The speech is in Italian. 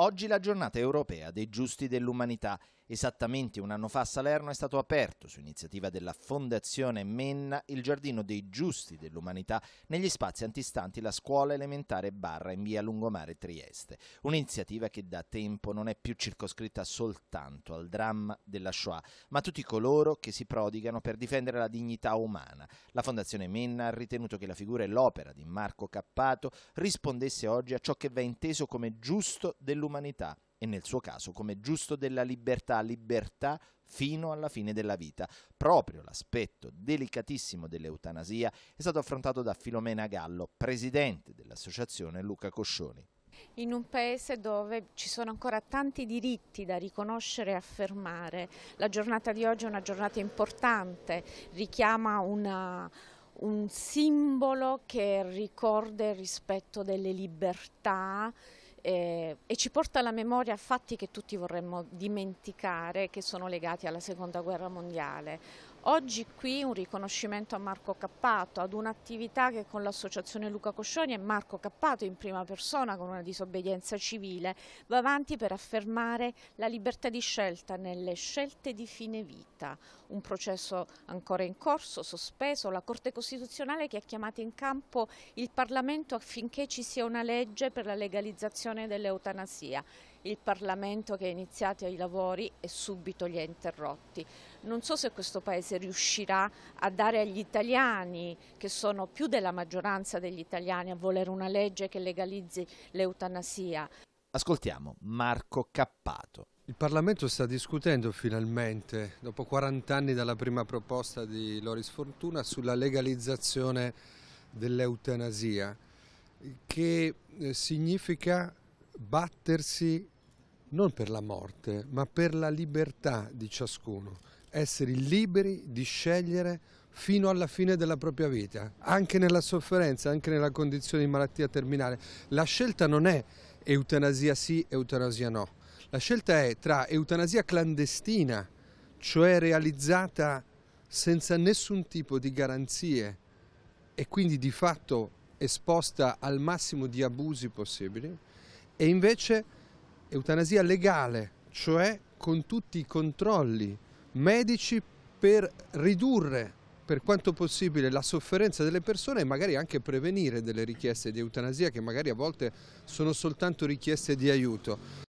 oggi la giornata europea dei giusti dell'umanità Esattamente un anno fa a Salerno è stato aperto, su iniziativa della Fondazione Menna, il Giardino dei Giusti dell'Umanità negli spazi antistanti la scuola elementare Barra in via Lungomare Trieste. Un'iniziativa che da tempo non è più circoscritta soltanto al dramma della Shoah, ma a tutti coloro che si prodigano per difendere la dignità umana. La Fondazione Menna ha ritenuto che la figura e l'opera di Marco Cappato rispondesse oggi a ciò che va inteso come giusto dell'umanità e nel suo caso come giusto della libertà, libertà fino alla fine della vita. Proprio l'aspetto delicatissimo dell'eutanasia è stato affrontato da Filomena Gallo, presidente dell'associazione Luca Coscioni. In un paese dove ci sono ancora tanti diritti da riconoscere e affermare, la giornata di oggi è una giornata importante, richiama una, un simbolo che ricorda il rispetto delle libertà eh, e ci porta alla memoria fatti che tutti vorremmo dimenticare che sono legati alla seconda guerra mondiale Oggi qui un riconoscimento a Marco Cappato, ad un'attività che con l'associazione Luca Coscioni e Marco Cappato in prima persona con una disobbedienza civile va avanti per affermare la libertà di scelta nelle scelte di fine vita, un processo ancora in corso, sospeso, la Corte Costituzionale che ha chiamato in campo il Parlamento affinché ci sia una legge per la legalizzazione dell'eutanasia il Parlamento che ha iniziato i lavori e subito li ha interrotti. Non so se questo Paese riuscirà a dare agli italiani, che sono più della maggioranza degli italiani, a volere una legge che legalizzi l'eutanasia. Ascoltiamo Marco Cappato. Il Parlamento sta discutendo finalmente, dopo 40 anni dalla prima proposta di Loris Fortuna, sulla legalizzazione dell'eutanasia, che eh, significa battersi non per la morte, ma per la libertà di ciascuno, essere liberi di scegliere fino alla fine della propria vita, anche nella sofferenza, anche nella condizione di malattia terminale. La scelta non è eutanasia sì, eutanasia no. La scelta è tra eutanasia clandestina, cioè realizzata senza nessun tipo di garanzie e quindi di fatto esposta al massimo di abusi possibili, e invece eutanasia legale, cioè con tutti i controlli medici per ridurre per quanto possibile la sofferenza delle persone e magari anche prevenire delle richieste di eutanasia che magari a volte sono soltanto richieste di aiuto.